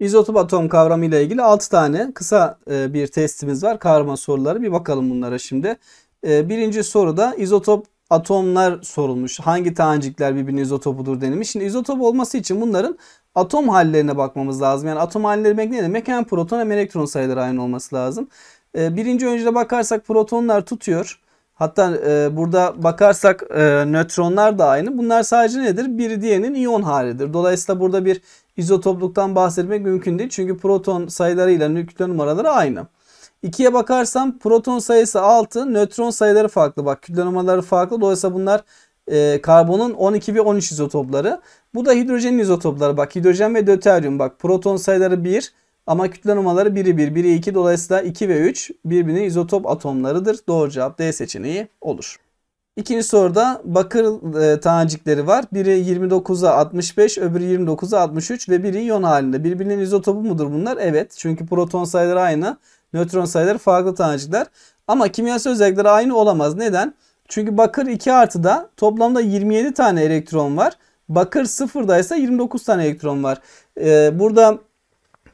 İzotop atom kavramı ile ilgili 6 tane kısa e, bir testimiz var. Kavrama soruları bir bakalım bunlara şimdi. E, birinci soruda izotop atomlar sorulmuş. Hangi tanecikler birbirinin izotopudur denilmiş. Şimdi izotop olması için bunların atom hallerine bakmamız lazım. Yani atom halleri demek ne demek? Hem proton hem elektron sayıları aynı olması lazım. E, birinci öncüde bakarsak protonlar tutuyor. Hatta e, burada bakarsak e, nötronlar da aynı. Bunlar sadece nedir? Bir diğerinin iyon halidir. Dolayısıyla burada bir izotopluktan bahsetmek mümkün değil. Çünkü proton sayılarıyla nükleon numaraları aynı. 2'ye bakarsam proton sayısı 6, nötron sayıları farklı. Bak kütle numaraları farklı. Dolayısıyla bunlar e, karbonun 12 ve 13 izotopları. Bu da hidrojenin izotopları. Bak hidrojen ve döteryum. Bak proton sayıları 1 ama kütle numaraları 1'i 1, 1'i 2. Dolayısıyla 2 ve 3 birbirine izotop atomlarıdır. Doğru cevap D seçeneği olur. İkinci soruda bakır e, tanecikleri var. Biri 29'a 65, öbürü 29'a 63 ve biri iyon halinde. Birbirinin izotopu mudur bunlar? Evet. Çünkü proton sayıları aynı, nötron sayıları farklı tanecikler. Ama kimyasal özellikleri aynı olamaz. Neden? Çünkü bakır 2 artıda toplamda 27 tane elektron var. Bakır 0'da ise 29 tane elektron var. Ee, burada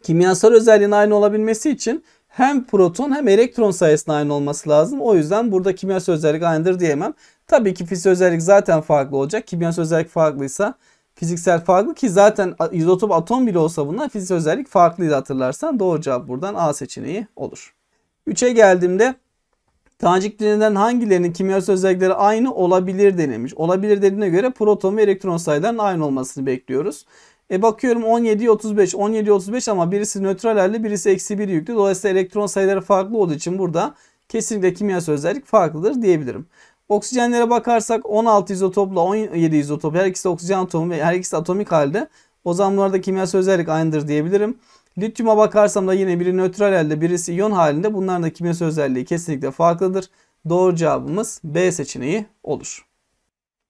kimyasal özelliğin aynı olabilmesi için hem proton hem elektron sayısının aynı olması lazım. O yüzden burada kimyasal özellik aynıdır diyemem. Tabii ki fizik özellik zaten farklı olacak. Kimyasal özellik farklıysa fiziksel farklı ki zaten izotop atom bile olsa bunlar fizik özellik farklıydı hatırlarsan. Doğru cevap buradan A seçeneği olur. 3'e geldiğimde taneciklerinden hangilerinin kimyasal özellikleri aynı olabilir denilmiş. Olabilir dediğine göre proton ve elektron sayılarının aynı olmasını bekliyoruz. E bakıyorum 17 35 17 35 ama birisi nötral halde birisi eksi 1 yüklü. Dolayısıyla elektron sayıları farklı olduğu için burada kesinlikle kimyasal özellik farklıdır diyebilirim. Oksijenlere bakarsak 16 izotopla 17 izotop her ikisi oksijen atomu ve her ikisi atomik halde. O zaman bunlarda kimyasal özellik aynıdır diyebilirim. Lityuma bakarsam da yine biri nötral halde birisi iyon halinde. Bunların da kimyasal özelliği kesinlikle farklıdır. Doğru cevabımız B seçeneği olur.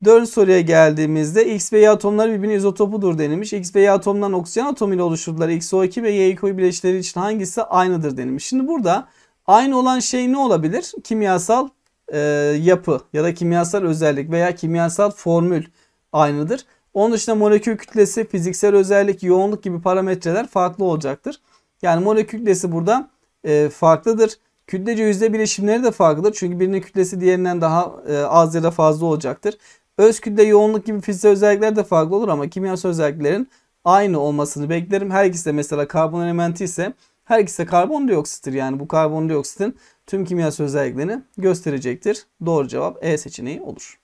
4 soruya geldiğimizde X ve Y atomları birbirinin izotopudur denilmiş. X ve Y atomdan oksijen atomu ile oluşturdular. XO2 ve Y2 bileşikleri için hangisi aynıdır denilmiş. Şimdi burada aynı olan şey ne olabilir? Kimyasal e, yapı ya da kimyasal özellik veya kimyasal formül aynıdır. Onun dışında molekül kütlesi, fiziksel özellik, yoğunluk gibi parametreler farklı olacaktır. Yani molekül kütlesi burada e, farklıdır. Kütlece yüzde bileşimleri de farklıdır. Çünkü birinin kütlesi diğerinden daha e, az ya da fazla olacaktır. Öz yoğunluk gibi fiziksel özellikler de farklı olur ama kimyasal özelliklerin aynı olmasını beklerim. Her ikisi de mesela karbon elementi ise her ikisi de karbondioksittir. Yani bu karbondioksitin tüm kimyasal özelliklerini gösterecektir. Doğru cevap E seçeneği olur.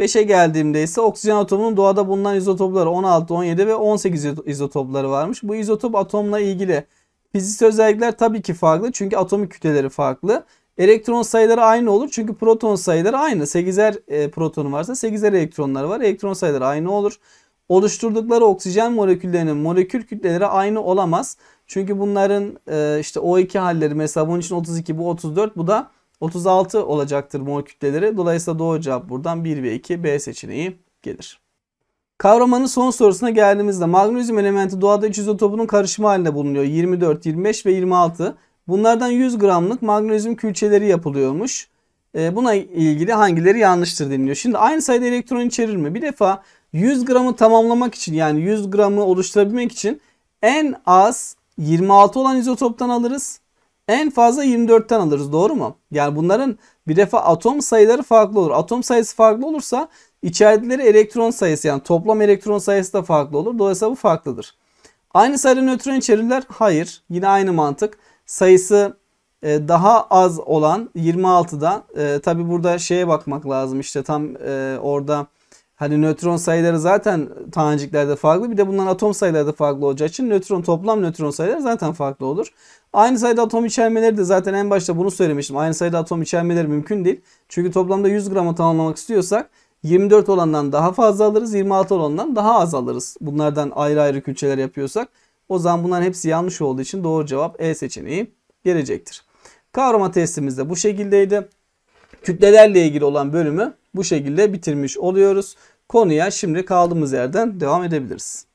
5'e geldiğimde ise oksijen atomunun doğada bulunan izotopları 16, 17 ve 18 izotopları varmış. Bu izotop atomla ilgili fiziksel özellikler tabii ki farklı çünkü atomik kütleleri farklı. Elektron sayıları aynı olur çünkü proton sayıları aynı. 8'er e, protonu varsa 8'er elektronları var. Elektron sayıları aynı olur. Oluşturdukları oksijen moleküllerinin molekül kütleleri aynı olamaz. Çünkü bunların e, işte O2 halleri mesela bunun için 32 bu 34 bu da 36 olacaktır mol kütleleri. Dolayısıyla doğru cevap buradan 1 ve 2 B seçeneği gelir. Kavramanın son sorusuna geldiğimizde magnezyum elementi doğada 3 izotopunun karışımı halinde bulunuyor. 24, 25 ve 26. Bunlardan 100 gramlık magnezyum külçeleri yapılıyormuş. E, buna ilgili hangileri yanlıştır deniliyor. Şimdi aynı sayıda elektron içerir mi? Bir defa 100 gramı tamamlamak için yani 100 gramı oluşturabilmek için en az 26 olan izotoptan alırız. En fazla 24'ten alırız doğru mu? Yani bunların bir defa atom sayıları farklı olur. Atom sayısı farklı olursa içerdikleri elektron sayısı yani toplam elektron sayısı da farklı olur. Dolayısıyla bu farklıdır. Aynı sayıda nötron içerirler. Hayır. Yine aynı mantık sayısı e, daha az olan 26'da e, tabi burada şeye bakmak lazım işte tam e, orada hani nötron sayıları zaten taneciklerde farklı bir de bunların atom sayıları da farklı olacağı için nötron toplam nötron sayıları zaten farklı olur. Aynı sayıda atom içermeleri de zaten en başta bunu söylemiştim. Aynı sayıda atom içermeleri mümkün değil. Çünkü toplamda 100 gramı tamamlamak istiyorsak 24 olandan daha fazla alırız, 26 olandan daha az alırız. Bunlardan ayrı ayrı külçeler yapıyorsak. O zaman bunların hepsi yanlış olduğu için doğru cevap E seçeneği gelecektir. Kavrama testimiz de bu şekildeydi. Kütlelerle ilgili olan bölümü bu şekilde bitirmiş oluyoruz. Konuya şimdi kaldığımız yerden devam edebiliriz.